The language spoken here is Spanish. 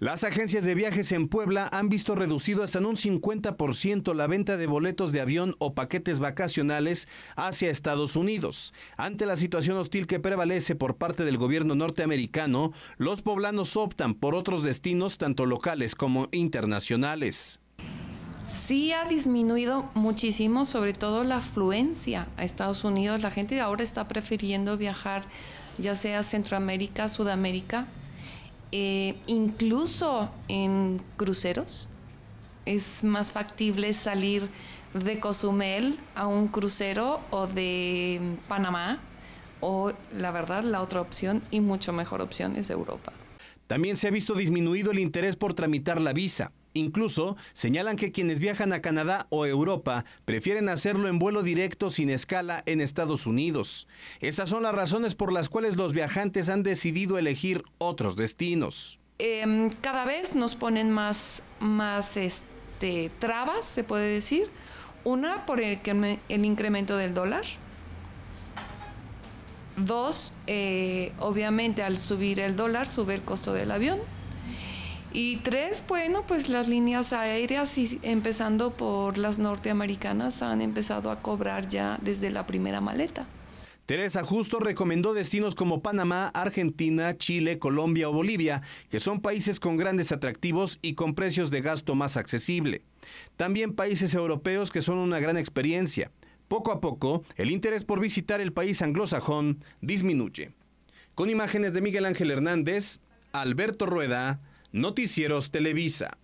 Las agencias de viajes en Puebla han visto reducido hasta en un 50% la venta de boletos de avión o paquetes vacacionales hacia Estados Unidos. Ante la situación hostil que prevalece por parte del gobierno norteamericano, los poblanos optan por otros destinos tanto locales como internacionales. Sí ha disminuido muchísimo, sobre todo la afluencia a Estados Unidos. La gente ahora está prefiriendo viajar ya sea Centroamérica, Sudamérica, eh, incluso en cruceros. Es más factible salir de Cozumel a un crucero o de Panamá o la verdad la otra opción y mucho mejor opción es Europa. También se ha visto disminuido el interés por tramitar la visa. Incluso señalan que quienes viajan a Canadá o Europa prefieren hacerlo en vuelo directo sin escala en Estados Unidos. Esas son las razones por las cuales los viajantes han decidido elegir otros destinos. Em, cada vez nos ponen más, más este, trabas, se puede decir. Una, por el, incremento del dólar. Dos, eh, obviamente al subir el dólar sube el costo del avión. Y tres, bueno, pues las líneas aéreas, y empezando por las norteamericanas, han empezado a cobrar ya desde la primera maleta. Teresa Justo recomendó destinos como Panamá, Argentina, Chile, Colombia o Bolivia, que son países con grandes atractivos y con precios de gasto más accesible. También países europeos que son una gran experiencia. Poco a poco, el interés por visitar el país anglosajón disminuye. Con imágenes de Miguel Ángel Hernández, Alberto Rueda, Noticieros Televisa.